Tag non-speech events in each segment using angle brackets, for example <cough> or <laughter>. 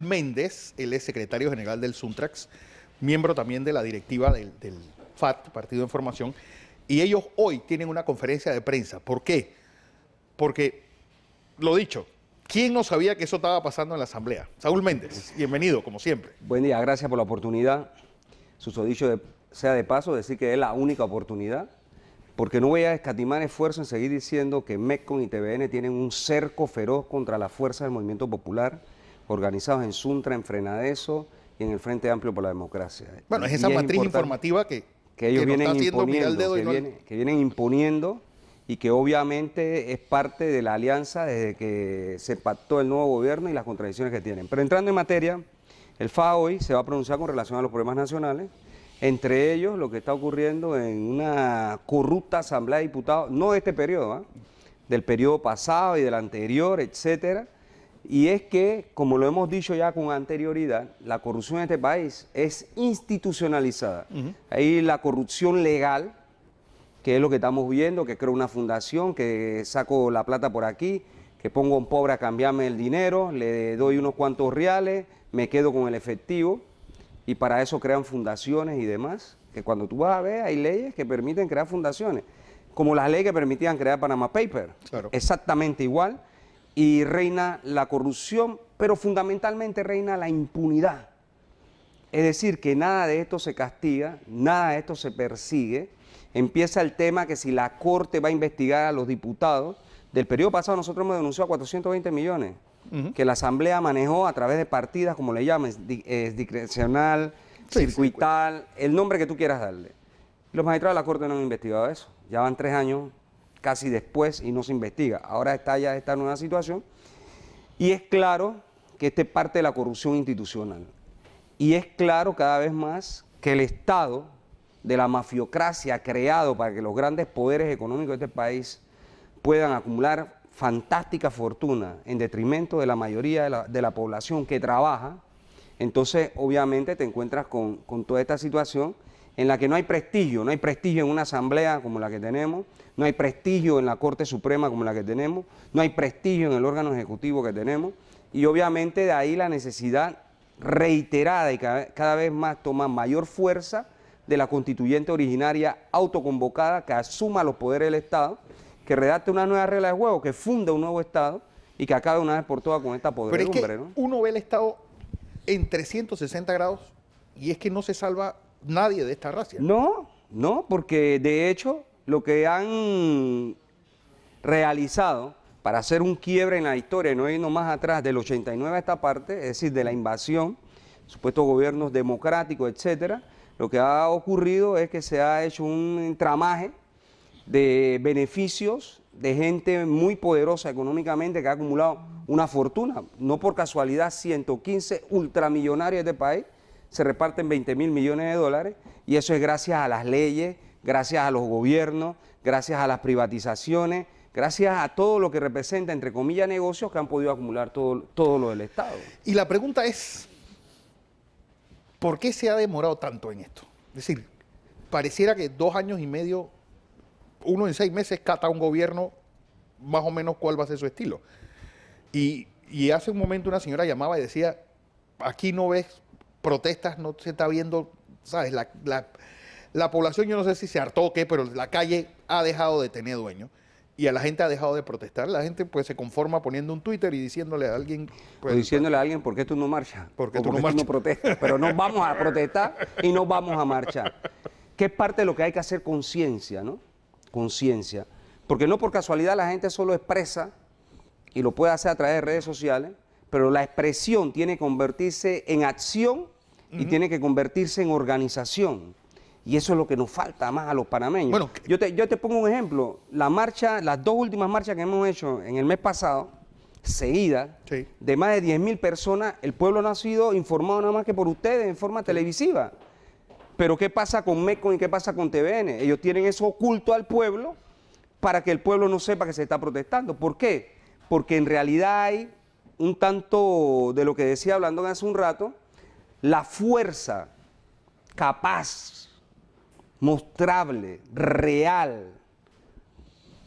Méndez, él es secretario general del Suntrax, miembro también de la directiva del, FAT, Partido de Información, y ellos hoy tienen una conferencia de prensa. ¿Por qué? Porque, lo dicho, ¿quién no sabía que eso estaba pasando en la Asamblea? Saúl Méndez, bienvenido, como siempre. Buen día, gracias por la oportunidad. Susodicho sea de paso, decir que es la única oportunidad, porque no voy a escatimar esfuerzo en seguir diciendo que MECCON y TVN tienen un cerco feroz contra la fuerza del movimiento popular organizados en Suntra, en Frenadeso y en el Frente Amplio por la Democracia. Bueno, es esa matriz informativa que, ellos vienen imponiendo, que, vienen imponiendo y que obviamente es parte de la alianza desde que se pactó el nuevo gobierno y las contradicciones que tienen. Pero entrando en materia, el hoy se va a pronunciar con relación a los problemas nacionales, entre ellos lo que está ocurriendo en una corrupta Asamblea de Diputados, no de este periodo, ¿ah? del periodo pasado y del anterior, etcétera, y es que, como lo hemos dicho ya con anterioridad, la corrupción en este país es institucionalizada. Hay la corrupción legal, que es lo que estamos viendo, que creo una fundación, que saco la plata por aquí, que pongo un pobre a cambiarme el dinero, le doy unos cuantos reales, me quedo con el efectivo, y para eso crean fundaciones y demás, que cuando tú vas a ver, hay leyes que permiten crear fundaciones, como las leyes que permitían crear Panama Paper, exactamente igual, y reina la corrupción, pero fundamentalmente reina la impunidad. Es decir, que nada de esto se castiga, nada de esto se persigue. Empieza el tema que si la Corte va a investigar a los diputados, del periodo pasado nosotros hemos denunciado 420 millones que la Asamblea manejó a través de partidas, como le llaman, es discrecional, circuital, el nombre que tú quieras darle. Los magistrados de la Corte no han investigado eso. Ya van tres años casi después y no se investiga. Ahora está ya esta nueva situación y es claro que este es parte de la corrupción institucional. Y es claro cada vez más que el Estado de la mafiocracia creado para que los grandes poderes económicos de este país puedan acumular fantástica fortuna en detrimento de la mayoría de la, población que trabaja, entonces obviamente te encuentras con, con toda esta situación en la que no hay prestigio, no hay prestigio en una asamblea como la que tenemos, no hay prestigio en la Corte Suprema como la que tenemos, no hay prestigio en el órgano ejecutivo que tenemos y obviamente de ahí la necesidad reiterada y cada vez más toma mayor fuerza de la constituyente originaria autoconvocada que asuma los poderes del Estado, que redacte una nueva regla de juego, que funde un nuevo Estado y que acabe una vez por todas con esta poderumbre. Pero es que uno ve el Estado en 360 grados y es que no se salva nadie de esta raza. No, no, porque de hecho lo que han realizado para hacer un quiebre en la historia, no irnos más atrás del 89 a esta parte, es decir, de la invasión, supuestos gobiernos democráticos, etcétera, lo que ha ocurrido es que se ha hecho un tramaje de beneficios de gente muy poderosa económicamente que ha acumulado una fortuna, no por casualidad 115 ultramillonarios de este país se reparten 20 mil millones de dólares y eso es gracias a las leyes, gracias a los gobiernos, gracias a las privatizaciones, gracias a todo lo que representa, entre comillas, negocios que han podido acumular todo, todo lo del Estado. Y la pregunta es, ¿por qué se ha demorado tanto en esto? Es decir, pareciera que dos años y medio, uno en seis meses, cata un gobierno más o menos cuál va a ser su estilo. y hace un momento una señora llamaba y decía, aquí no ves protestas, no se está viendo, ¿sabes? La, población, yo no sé si se hartó o qué, pero la calle ha dejado de tener dueño y a la gente ha dejado de protestar. La gente pues se conforma poniendo un Twitter y diciéndole a alguien... Pues, diciéndole a alguien, ¿por qué tú no marchas? ¿Por tú, no, porque tú no protestas? Pero no vamos a protestar y no vamos a marchar. Que es parte de lo que hay que hacer conciencia, ¿no? Conciencia. Porque no por casualidad la gente solo expresa y lo puede hacer a través de redes sociales, pero la expresión tiene que convertirse en acción y tiene que convertirse en organización. Y eso es lo que nos falta más a los panameños. Bueno, yo, te, yo te pongo un ejemplo. La marcha, las dos últimas marchas que hemos hecho en el mes pasado, seguidas, de más de 10.000 personas, el pueblo no ha sido informado nada más que por ustedes en forma televisiva. Pero ¿qué pasa con MECO y qué pasa con TVN? Ellos tienen eso oculto al pueblo para que el pueblo no sepa que se está protestando. ¿Por qué? Porque en realidad hay un tanto de lo que decía hablando hace un rato, la fuerza capaz, mostrable, real,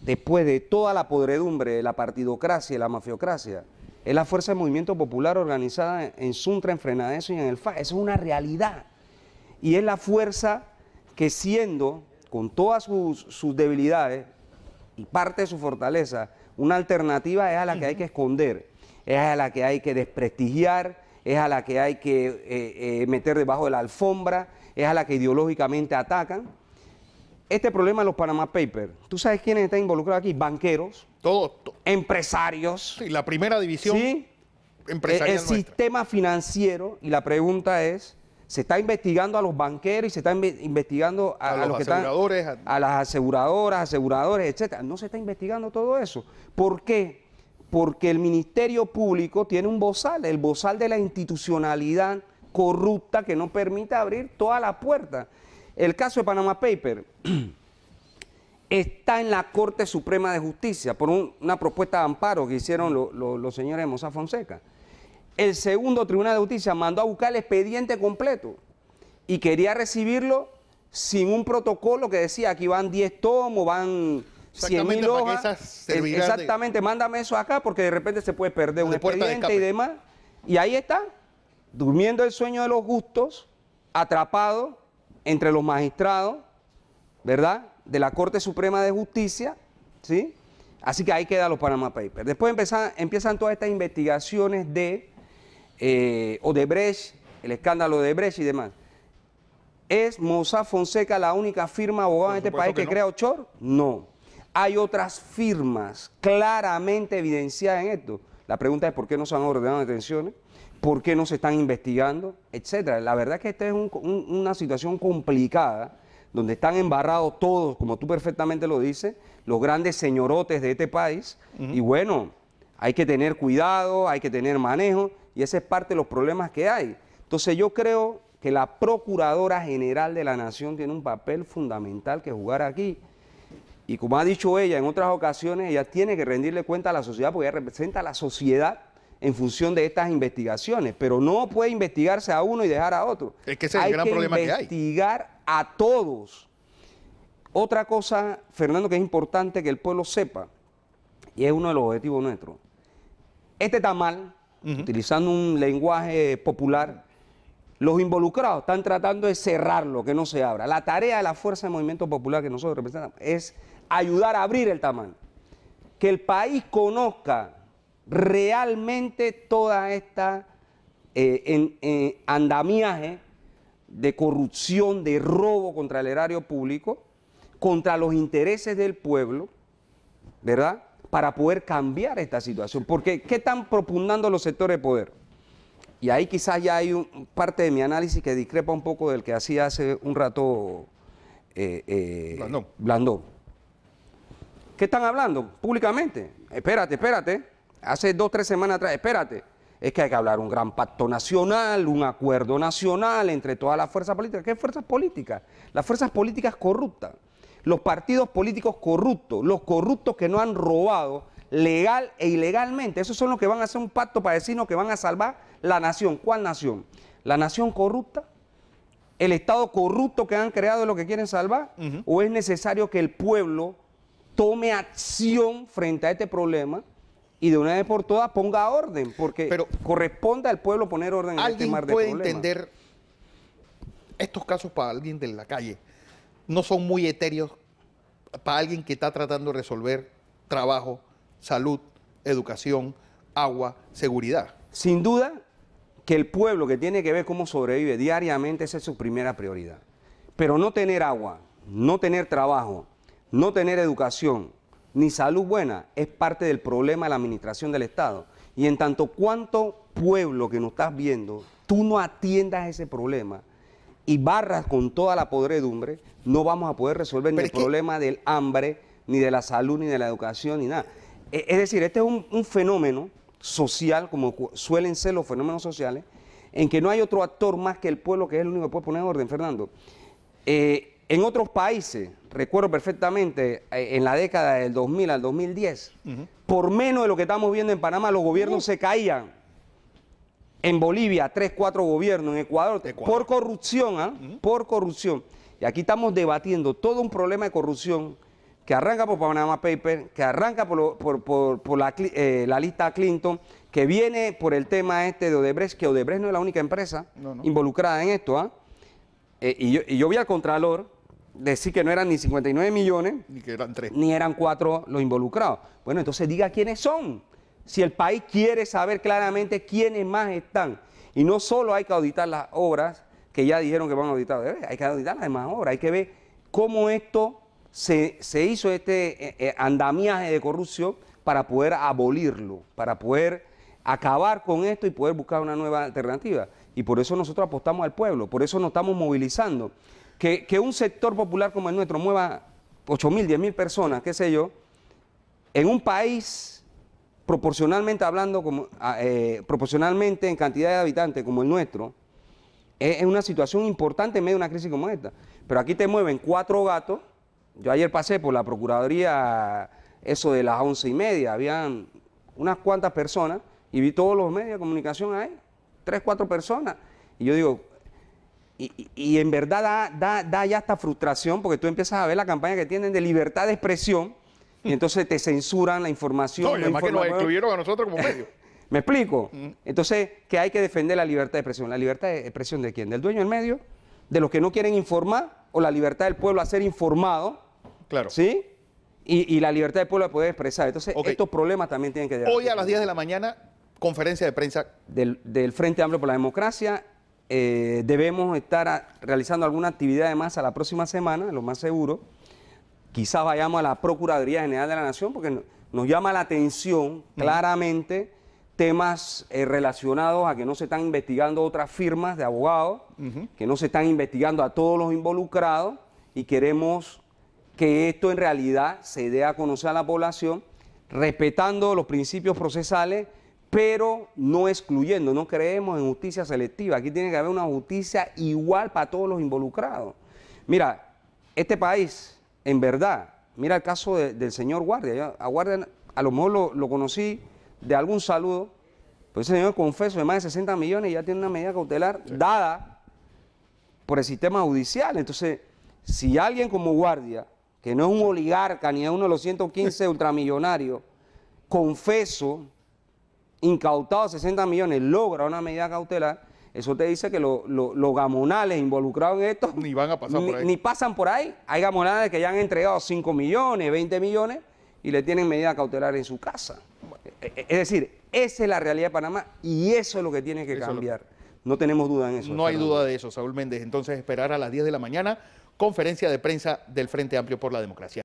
después de toda la podredumbre de la partidocracia y la mafiocracia, es la fuerza del movimiento popular organizada en Suntra, en Frenadeso y en el FA. Eso es una realidad. Y es la fuerza que siendo, con todas sus, sus debilidades y parte de su fortaleza, una alternativa es a la que hay que esconder es a la que hay que desprestigiar, es a la que hay que eh, eh, meter debajo de la alfombra, es a la que ideológicamente atacan. Este problema de los Panama Papers, ¿tú sabes quiénes están involucrados aquí? Banqueros, todos, empresarios. Sí, la primera división ¿sí? El, sistema financiero, y la pregunta es, se está investigando a los banqueros y se está investigando a, los a aseguradores, a las aseguradoras, aseguradores, etcétera. No se está investigando todo eso. ¿Por qué? porque el Ministerio Público tiene un bozal, el bozal de la institucionalidad corrupta que no permite abrir toda la puerta. El caso de Panama Paper <clears throat> está en la Corte Suprema de Justicia por una propuesta de amparo que hicieron los señores de Moza Fonseca. El segundo Tribunal de Justicia mandó a buscar el expediente completo y quería recibirlo sin un protocolo que decía aquí van 10 tomos, van 100 mil hojas. exactamente, mándame eso acá porque de repente se puede perder un expediente y demás. Y ahí está, durmiendo el sueño de los gustos, atrapado entre los magistrados, ¿verdad? De la Corte Suprema de Justicia, ¿sí? Así que ahí queda los Panama Papers. Después empiezan todas estas investigaciones de eh, Odebrecht, el escándalo de Odebrecht y demás. ¿Es Moza Fonseca la única firma abogada en este país que, crea Ochor? No. Hay otras firmas claramente evidenciadas en esto. La pregunta es por qué no se han ordenado detenciones, por qué no se están investigando, etcétera. La verdad es que esta es una situación complicada donde están embarrados todos, como tú perfectamente lo dices, los grandes señorotes de este país. Y bueno, hay que tener cuidado, hay que tener manejo, y ese es parte de los problemas que hay. Entonces yo creo que la Procuradora General de la Nación tiene un papel fundamental que jugar aquí. Y como ha dicho ella en otras ocasiones, ella tiene que rendirle cuenta a la sociedad porque ella representa a la sociedad en función de estas investigaciones, pero no puede investigarse a uno y dejar a otro. Es que ese es el gran que problema que hay. investigar a todos. Otra cosa, Fernando, que es importante que el pueblo sepa, y es uno de los objetivos nuestros, este tamal, utilizando un lenguaje popular, los involucrados están tratando de cerrarlo, que no se abra. La tarea de la Fuerza de Movimiento Popular que nosotros representamos es ayudar a abrir el tamaño. Que el país conozca realmente toda esta eh, eh, andamiaje de corrupción, de robo contra el erario público, contra los intereses del pueblo, ¿verdad? Para poder cambiar esta situación. Porque, ¿qué están propugnando los sectores de poder? Y ahí quizás ya hay un, parte de mi análisis que discrepa un poco del que hacía hace un rato eh, Blandón. ¿Qué están hablando públicamente? Espérate, espérate. Hace dos, tres semanas atrás, espérate. Es que hay que hablar un gran pacto nacional, un acuerdo nacional entre todas las fuerzas políticas. ¿Qué fuerzas políticas? Las fuerzas políticas corruptas. Los partidos políticos corruptos, los corruptos que no han robado legal e ilegalmente. Esos son los que van a hacer un pacto para decirnos que van a salvar la nación. ¿Cuál nación? ¿La nación corrupta? ¿El Estado corrupto que han creado es lo que quieren salvar? ¿O es necesario que el pueblo tome acción frente a este problema y de una vez por todas ponga orden, porque Pero corresponde al pueblo poner orden en este mar de puede entender estos casos para alguien de la calle no son muy etéreos para alguien que está tratando de resolver trabajo, salud, educación, agua, seguridad. Sin duda que el pueblo que tiene que ver cómo sobrevive diariamente esa es su primera prioridad. Pero no tener agua, no tener trabajo, no tener educación ni salud buena es parte del problema de la administración del Estado. Y en tanto cuanto pueblo que nos estás viendo, tú no atiendas ese problema y barras con toda la podredumbre, no vamos a poder resolver ni el problema del hambre, ni de la salud, ni de la educación, ni nada. E, es decir, este es un, fenómeno social, como suelen ser los fenómenos sociales, en que no hay otro actor más que el pueblo que es el único que puede poner orden, Fernando. Eh, en otros países, recuerdo perfectamente, eh, en la década del 2000 al 2010, por menos de lo que estamos viendo en Panamá, los gobiernos se caían. En Bolivia, tres, cuatro gobiernos, en Ecuador, por corrupción, ah por corrupción. Y aquí estamos debatiendo todo un problema de corrupción que arranca por Panama Paper, que arranca por, por, la, eh, la, lista Clinton, que viene por el tema este de Odebrecht, que Odebrecht no es la única empresa involucrada en esto. ah eh, y, yo, y, yo, vi al Contralor decir que no eran ni 59 millones, ni que eran tres, ni eran cuatro los involucrados. Bueno, entonces diga quiénes son. Si el país quiere saber claramente quiénes más están. Y no solo hay que auditar las obras que ya dijeron que van a auditar, eh, hay que auditar las demás obras, hay que ver cómo esto se, hizo este eh, eh, andamiaje de corrupción para poder abolirlo, para poder acabar con esto y poder buscar una nueva alternativa. Y por eso nosotros apostamos al pueblo, por eso nos estamos movilizando que, un sector popular como el nuestro mueva 8 mil, 10 mil personas, qué sé yo, en un país proporcionalmente hablando, como, eh, proporcionalmente en cantidad de habitantes como el nuestro, es, una situación importante en medio de una crisis como esta. Pero aquí te mueven cuatro gatos. Yo ayer pasé por la Procuraduría, eso de las once y media, habían unas cuantas personas y vi todos los medios de comunicación ahí, tres, cuatro personas. Y yo digo, y, en verdad da, ya hasta frustración porque tú empiezas a ver la campaña que tienen de libertad de expresión y mm. entonces te censuran la información. No, además que nos excluyeron a nosotros como medio. <laughs> ¿Me explico? Mm. Entonces, que hay que defender la libertad de expresión. ¿La libertad de expresión de quién? ¿Del dueño del medio? ¿De los que no quieren informar? ¿O la libertad del pueblo a ser informado? Claro. ¿Sí? Y, la libertad del pueblo a poder expresar. Entonces, estos problemas también tienen que... Hoy a las 10 de la mañana, conferencia de prensa. del Frente Amplio por la Democracia eh, debemos estar realizando alguna actividad de a la próxima semana, lo más seguro. Quizás vayamos a la Procuraduría General de la Nación porque nos llama la atención claramente temas eh, relacionados a que no se están investigando otras firmas de abogados, que no se están investigando a todos los involucrados y queremos que esto en realidad se dé a conocer a la población respetando los principios procesales pero no excluyendo, no creemos en justicia selectiva. Aquí tiene que haber una justicia igual para todos los involucrados. Mira, este país, en verdad, mira el caso del señor Guardia. a Guardia a lo mejor lo, conocí de algún saludo, pero ese señor confeso de más de 60 millones y ya tiene una medida cautelar dada por el sistema judicial. Entonces, si alguien como Guardia, que no es un oligarca ni es uno de los 115 ultramillonarios, confeso incautado 60 millones, logra una medida cautelar, eso te dice que los gamonales involucrados en esto ni van a pasar por ahí. Ni pasan por ahí. Hay gamonales que ya han entregado 5 millones, 20 millones y le tienen medida cautelar en su casa. E, e, es decir, esa es la realidad de Panamá y eso es lo que tiene que cambiar. No tenemos duda en eso. No hay duda de eso, Saúl Méndez. Entonces, esperar a las 10 de la mañana, conferencia de prensa del Frente Amplio por la Democracia.